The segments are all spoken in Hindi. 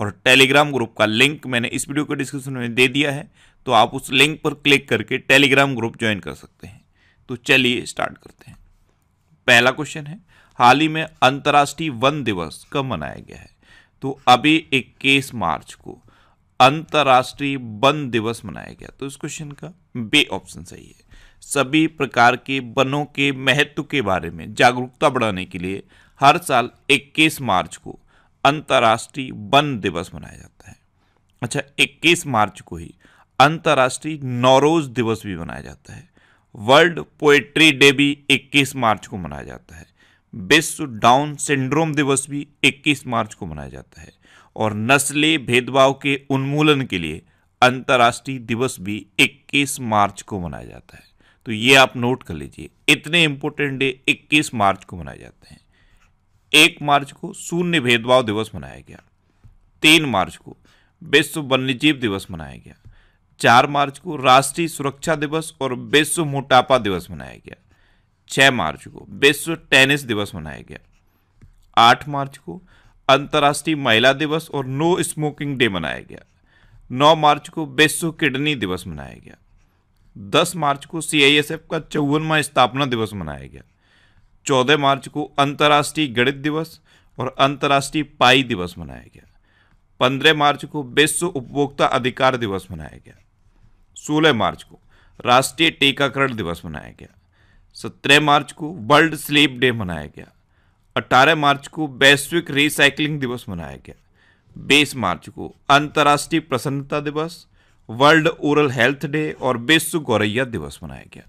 और टेलीग्राम ग्रुप का लिंक मैंने इस वीडियो के डिस्क्रिप्शन में दे दिया है तो आप उस लिंक पर क्लिक करके टेलीग्राम ग्रुप ज्वाइन कर सकते हैं तो चलिए स्टार्ट करते हैं पहला क्वेश्चन है हाल ही में अंतर्राष्ट्रीय वन दिवस कब मनाया गया है तो अभी इक्कीस मार्च को अंतर्राष्ट्रीय वन दिवस मनाया गया तो इस क्वेश्चन का बे ऑप्शन सही है सभी प्रकार के वनों के महत्व के बारे में जागरूकता बढ़ाने के लिए हर साल 21 मार्च को अंतर्राष्ट्रीय वन दिवस मनाया जाता है अच्छा 21 मार्च को ही अंतर्राष्ट्रीय नौरोज दिवस भी मनाया जाता है वर्ल्ड पोएट्री डे भी 21 मार्च को मनाया जाता है विश्व डाउन सिंड्रोम दिवस भी 21 मार्च को मनाया जाता है और नस्ली भेदभाव के उन्मूलन के लिए अंतर्राष्ट्रीय दिवस भी 21 मार्च को मनाया जाता है तो ये आप नोट कर लीजिए इतने इंपॉर्टेंट डे 21 मार्च को मनाए जाते हैं एक मार्च को शून्य भेदभाव दिवस मनाया गया तीन मार्च को विश्व वन्यजीव दिवस मनाया गया चार मार्च को राष्ट्रीय सुरक्षा दिवस और विश्व मोटापा दिवस मनाया गया छः मार्च को विश्व टेनिस दिवस मनाया गया आठ मार्च को अंतर्राष्ट्रीय महिला दिवस और नो स्मोकिंग डे मनाया गया नौ मार्च को विश्व किडनी दिवस मनाया गया दस मार्च को सी का चौवनवा स्थापना दिवस मनाया गया चौदह मार्च को अंतर्राष्ट्रीय गणित दिवस और अंतर्राष्ट्रीय पाई दिवस मनाया गया पंद्रह मार्च को विश्व उपभोक्ता अधिकार दिवस मनाया गया सोलह मार्च को राष्ट्रीय टीकाकरण दिवस मनाया गया सत्रह मार्च को वर्ल्ड स्लीप डे मनाया गया अठारह मार्च को वैश्विक रिसाइकलिंग दिवस मनाया गया बीस मार्च को अंतर्राष्ट्रीय प्रसन्नता दिवस वर्ल्ड ओरल हेल्थ डे और विश्व गौरैया दिवस मनाया गया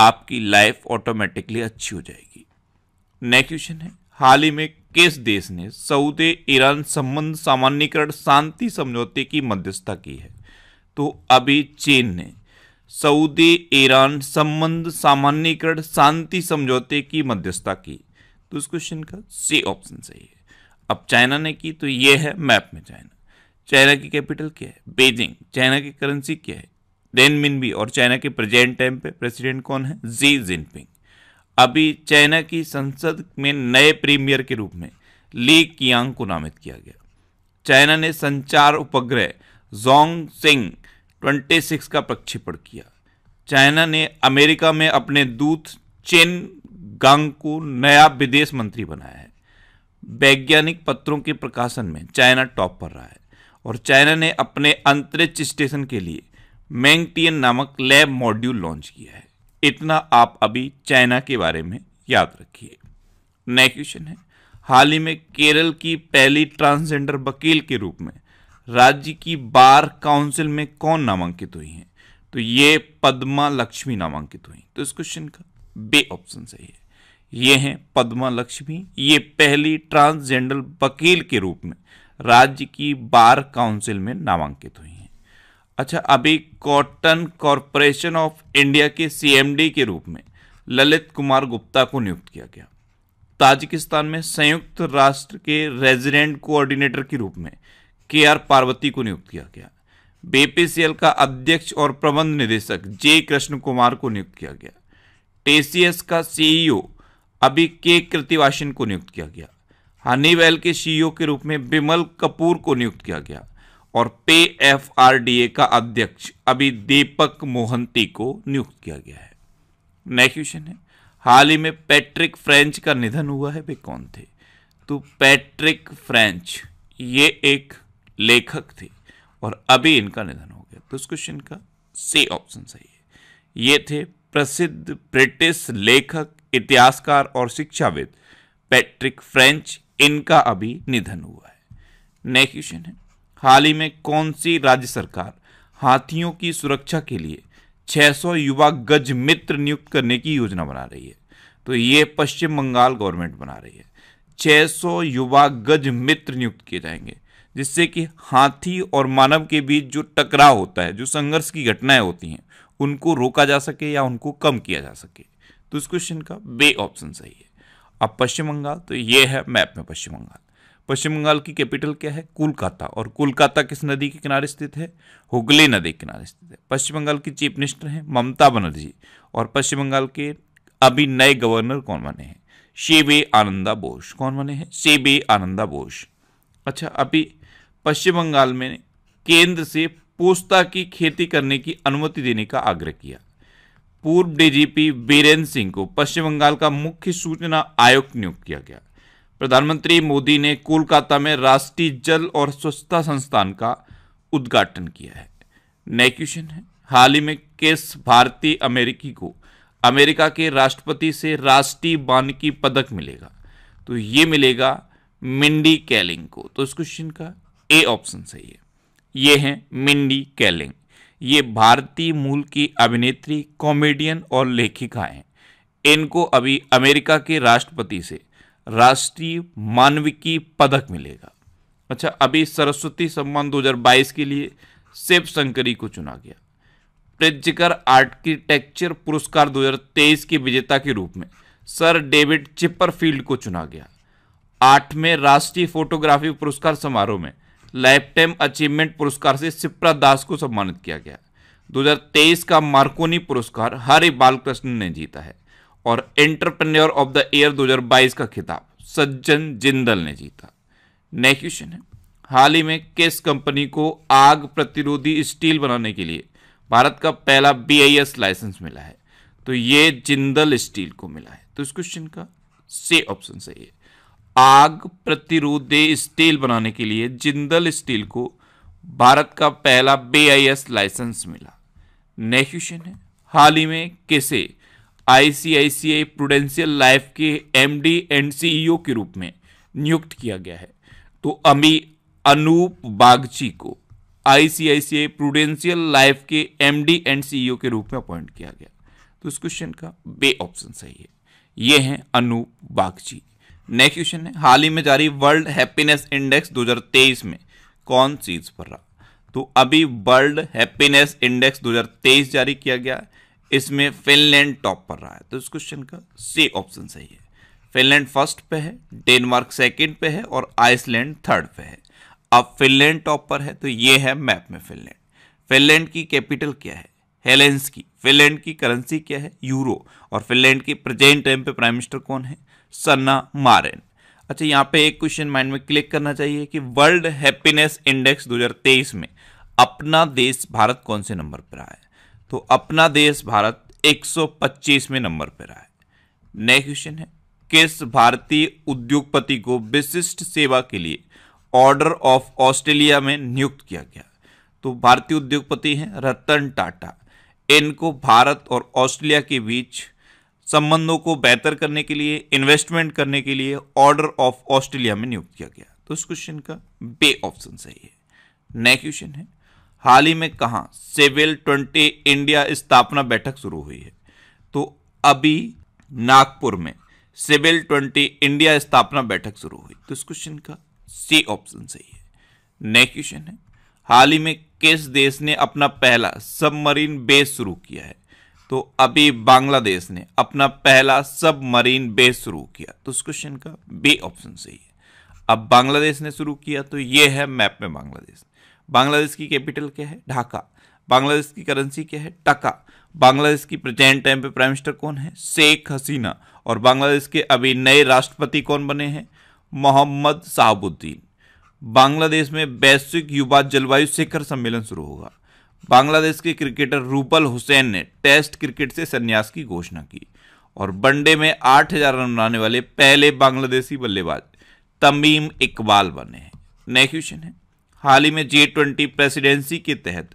आपकी लाइफ ऑटोमेटिकली अच्छी हो जाएगी नेक्स्ट क्वेश्चन है हाल ही में किस देश ने सऊदी ईरान संबंध सामान्यकरण शांति समझौते की मध्यस्थता की है तो अभी चीन ने सऊदी ईरान संबंध सामान्यकरण शांति समझौते की मध्यस्थता की तो इस क्वेश्चन का सी ऑप्शन सही है अब चाइना ने की तो ये है मैप में चाइना चाइना की कैपिटल क्या है बेजिंग चाइना की करेंसी क्या है देन मिन भी और चाइना के प्रेजेंट टाइम पे प्रेसिडेंट कौन है जी जिनपिंग अभी चाइना की संसद में नए प्रीमियर के रूप में ली कियांग को नामित किया गया चाइना ने संचार उपग्रह जोंग ट्वेंटी 26 का प्रक्षेपण किया चाइना ने अमेरिका में अपने दूत चेन गांग को नया विदेश मंत्री बनाया है वैज्ञानिक पत्रों के प्रकाशन में चाइना टॉप पर रहा है और चाइना ने अपने अंतरिक्ष स्टेशन के लिए मैंगटियन नामक लैब मॉड्यूल लॉन्च किया है इतना आप अभी चाइना के बारे में याद रखिए नया क्वेश्चन है हाल ही में केरल की पहली ट्रांसजेंडर वकील के रूप में राज्य की बार काउंसिल में कौन नामांकित हुई हैं तो ये पद्मा लक्ष्मी नामांकित हुई तो इस क्वेश्चन का बे ऑप्शन सही है ये हैं पद्मा लक्ष्मी ये पहली ट्रांसजेंडर वकील के रूप में राज्य की बार काउंसिल में नामांकित हुई अच्छा अभी कॉटन कॉरपोरेशन ऑफ इंडिया के सीएमडी के रूप में ललित कुमार गुप्ता को नियुक्त किया गया ताजिकिस्तान में संयुक्त राष्ट्र के रेजिडेंट कोऑर्डिनेटर के रूप में के आर पार्वती को नियुक्त किया गया बीपीसीएल का अध्यक्ष और प्रबंध निदेशक जे कृष्ण कुमार को नियुक्त किया गया टीसीएस का सीईओ अभी के कृतिवासिन को नियुक्त किया गया हनीवेल के सीईओ के रूप में बिमल कपूर को नियुक्त किया गया और पे एफ आर डी ए का अध्यक्ष अभी दीपक मोहंती को नियुक्त किया गया है नेक्स्ट क्वेश्चन है हाल ही में पैट्रिक फ्रेंच का निधन हुआ है वे कौन थे तो पैट्रिक फ्रेंच ये एक लेखक थे और अभी इनका निधन हो गया तो इस क्वेश्चन का सी ऑप्शन सही है ये थे प्रसिद्ध ब्रिटिश लेखक इतिहासकार और शिक्षाविद पैट्रिक फ्रेंच इनका अभी निधन हुआ है नेक्स्ट क्वेश्चन है हाल ही में कौन सी राज्य सरकार हाथियों की सुरक्षा के लिए 600 युवा गज मित्र नियुक्त करने की योजना बना रही है तो ये पश्चिम बंगाल गवर्नमेंट बना रही है 600 युवा गज मित्र नियुक्त किए जाएंगे जिससे कि हाथी और मानव के बीच जो टकराव होता है जो संघर्ष की घटनाएं होती हैं उनको रोका जा सके या उनको कम किया जा सके तो इस क्वेश्चन का बे ऑप्शन सही है अब पश्चिम बंगाल तो ये है मैप में पश्चिम बंगाल पश्चिम बंगाल की कैपिटल क्या है कोलकाता और कोलकाता किस नदी के किनारे स्थित है हुगली नदी के किनारे स्थित है पश्चिम बंगाल की चीफ मिनिस्टर हैं ममता बनर्जी और पश्चिम बंगाल के अभी नए गवर्नर कौन बने हैं शेबे आनंदा बोस कौन बने हैं शेबे आनंदा बोस अच्छा अभी पश्चिम बंगाल में केंद्र से पोस्ता की खेती करने की अनुमति देने का आग्रह किया पूर्व डीजीपी बीरेन्द्र सिंह को पश्चिम बंगाल का मुख्य सूचना आयुक्त नियुक्त किया गया प्रधानमंत्री मोदी ने कोलकाता में राष्ट्रीय जल और स्वच्छता संस्थान का उद्घाटन किया है नए क्वेश्चन है हाल ही में किस भारतीय अमेरिकी को अमेरिका के राष्ट्रपति से राष्ट्रीय की पदक मिलेगा तो ये मिलेगा मिंडी कैलिंग को तो इस क्वेश्चन का ए ऑप्शन सही है ये है मिंडी कैलिंग ये भारतीय मूल की अभिनेत्री कॉमेडियन और लेखिका हैं इनको अभी अमेरिका के राष्ट्रपति से राष्ट्रीय मानविकी पदक मिलेगा अच्छा अभी सरस्वती सम्मान 2022 के लिए शिव शंकरी को चुना गया प्रेजकर आर्किटेक्चर पुरस्कार 2023 के विजेता के रूप में सर डेविड चिपरफील्ड को चुना गया आठवें राष्ट्रीय फोटोग्राफी पुरस्कार समारोह में लाइफ टाइम अचीवमेंट पुरस्कार से सिप्रा दास को सम्मानित किया गया 2023 का मार्कोनी पुरस्कार हरि बालकृष्ण ने जीता है और एंटरप्रेन्योर ऑफ द ईयर 2022 का खिताब सज्जन जिंदल ने जीता नेक्स्ट क्वेश्चन है हाल ही में किस कंपनी को आग प्रतिरोधी स्टील बनाने के लिए भारत का पहला बी लाइसेंस मिला है तो ये जिंदल स्टील को मिला है तो इस क्वेश्चन का से ऑप्शन सही है आग प्रतिरोधी स्टील बनाने के लिए जिंदल स्टील को भारत का पहला बी लाइसेंस मिला नेक्स्ट क्वेश्चन है हाल ही में किसे आईसीआईसीआई प्रूडेंशियल लाइफ के एमडी एंड सीईओ के रूप में नियुक्त किया गया है तो अमी अनूप बागची को आईसीआईसीआई प्रूडेंशियल लाइफ के एमडी एंड सीईओ के रूप में अपॉइंट किया गया तो इस क्वेश्चन का बे ऑप्शन सही है ये हैं अनूप बागची नेक्स्ट क्वेश्चन है हाल ही में जारी वर्ल्ड हैप्पीनेस इंडेक्स 2023 में कौन चीज पर रहा तो अभी वर्ल्ड हैप्पीनेस इंडेक्स 2023 जारी किया गया है इसमें फिनलैंड टॉप पर रहा है तो इस क्वेश्चन का सी ऑप्शन सही है फिनलैंड फर्स्ट पे है डेनमार्क सेकंड पे है और आइसलैंड थर्ड पे है अब फिनलैंड टॉप पर है तो ये है मैप में फिनलैंड फिनलैंड की कैपिटल क्या है हेलेंस की फिनलैंड की करेंसी क्या है यूरो और फिनलैंड की प्रेजेंट टाइम पे प्राइम मिनिस्टर कौन है सन्ना मारेन अच्छा यहाँ पे एक क्वेश्चन माइंड में क्लिक करना चाहिए कि वर्ल्ड हैप्पीनेस इंडेक्स 2023 में अपना देश भारत कौन से नंबर पर आया है तो अपना देश भारत 125वें नंबर पर रहा है नया क्वेश्चन है किस भारतीय उद्योगपति को विशिष्ट सेवा के लिए ऑर्डर ऑफ ऑस्ट्रेलिया में नियुक्त किया गया तो भारतीय उद्योगपति हैं रतन टाटा इनको भारत और ऑस्ट्रेलिया के बीच संबंधों को बेहतर करने के लिए इन्वेस्टमेंट करने के लिए ऑर्डर ऑफ ऑस्ट्रेलिया में नियुक्त किया गया तो इस क्वेश्चन का बे ऑप्शन सही है नेक्स्ट क्वेश्चन है हाल ही में कहा सिविल ट्वेंटी इंडिया स्थापना बैठक शुरू हुई है तो अभी नागपुर में सिविल ट्वेंटी इंडिया स्थापना बैठक शुरू हुई तो इस क्वेश्चन का सी ऑप्शन सही है नेक्स्ट क्वेश्चन है हाल ही में किस देश ने अपना पहला सबमरीन बेस शुरू किया है तो अभी बांग्लादेश ने अपना पहला सबमरीन बेस शुरू किया तो इस क्वेश्चन का बी ऑप्शन सही है अब बांग्लादेश ने शुरू किया तो यह है मैप में बांग्लादेश बांग्लादेश की कैपिटल क्या है ढाका बांग्लादेश की करेंसी क्या है टका बांग्लादेश की प्रेजेंट टाइम पे प्राइम मिनिस्टर कौन है शेख हसीना और बांग्लादेश के अभी नए राष्ट्रपति कौन बने हैं मोहम्मद साहबुद्दीन बांग्लादेश में वैश्विक युवा जलवायु शिखर सम्मेलन शुरू होगा बांग्लादेश के क्रिकेटर रूपल हुसैन ने टेस्ट क्रिकेट से संन्यास की घोषणा की और वनडे में आठ रन बनाने वाले पहले बांग्लादेशी बल्लेबाज तमीम इकबाल बने हैं नए क्वेश्चन है हाल ही में जे ट्वेंटी प्रेसिडेंसी के तहत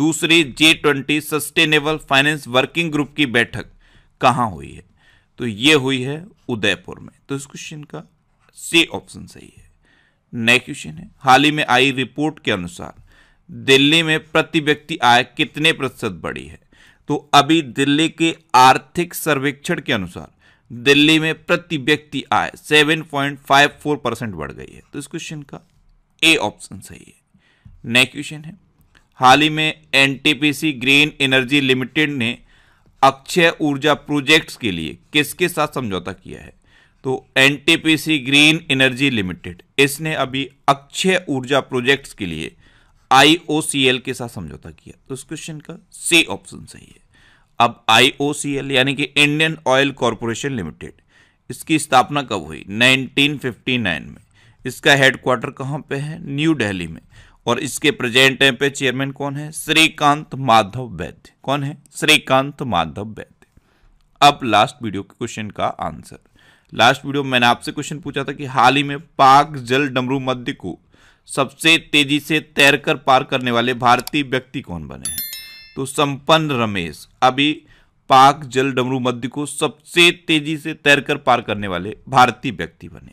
दूसरी G twenty sustainable finance working group की बैठक कहाँ हुई है तो ये हुई है उदयपुर में तो इस क्वेश्चन का सी ऑप्शन सही है नेक्स्ट क्वेश्चन है हाल ही में आई रिपोर्ट के अनुसार दिल्ली में प्रति व्यक्ति आय कितने प्रतिशत बढ़ी है तो अभी दिल्ली के आर्थिक सर्वेक्षण के अनुसार दिल्ली में प्रति व्यक्ति आय 7.54 परसेंट बढ़ गई है तो इस क्वेश्चन का ए ऑप्शन सही है नेक्स्ट क्वेश्चन है हाल ही में एनटीपीसी ग्रीन एनर्जी लिमिटेड ने अक्षय ऊर्जा प्रोजेक्ट्स के लिए किसके साथ समझौता किया है तो एनटीपीसी ग्रीन एनर्जी लिमिटेड इसने अभी अक्षय ऊर्जा प्रोजेक्ट्स के लिए आईओसीएल के साथ समझौता किया तो इस क्वेश्चन का सी ऑप्शन सही है अब आईओसीएल यानी कि इंडियन ऑयल कॉरपोरेशन लिमिटेड इसकी स्थापना कब हुई 1959 में इसका हेडक्वार्टर कहाँ पे है न्यू दिल्ली में और इसके प्रेजेंट टाइम पे चेयरमैन कौन है श्रीकांत माधव वैद्य कौन है श्रीकांत माधव वैद्य अब लास्ट वीडियो के क्वेश्चन का आंसर लास्ट वीडियो मैंने आपसे क्वेश्चन पूछा था कि हाल ही में पाक जल डमरू मध्य को सबसे तेजी से तैरकर पार करने वाले भारतीय व्यक्ति कौन बने हैं तो संपन्न रमेश अभी पाक जल डमरू मध्य को सबसे तेजी से तैरकर पार करने वाले भारतीय व्यक्ति बने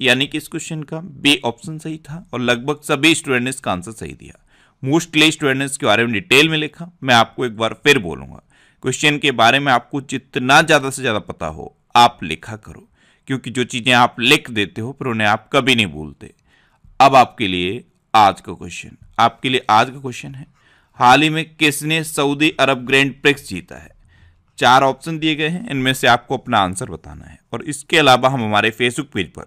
यानी कि इस क्वेश्चन का बी ऑप्शन सही था और लगभग सभी स्टूडेंट ने इसका आंसर सही दिया मोस्टली स्टूडेंट्स के बारे में डिटेल में लिखा मैं आपको एक बार फिर बोलूंगा क्वेश्चन के बारे में आपको जितना ज़्यादा से ज़्यादा पता हो आप लिखा करो क्योंकि जो चीज़ें आप लिख देते हो पर उन्हें आप कभी नहीं भूलते अब आपके लिए आज का क्वेश्चन आपके लिए आज का क्वेश्चन है हाल ही में किसने सऊदी अरब ग्रैंड प्रिक्स जीता है चार ऑप्शन दिए गए हैं इनमें से आपको अपना आंसर बताना है और इसके अलावा हम हमारे फेसबुक पेज पर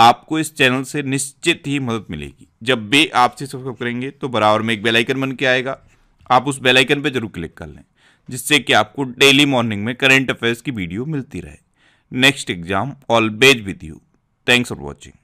आपको इस चैनल से निश्चित ही मदद मिलेगी जब वे आपसे सब्सक्राइब करेंगे तो बराबर में एक बेलाइकन बन के आएगा आप उस बेलाइकन पर जरूर क्लिक कर लें जिससे कि आपको डेली मॉर्निंग में करेंट अफेयर्स की वीडियो मिलती रहे next exam all best with you thanks for watching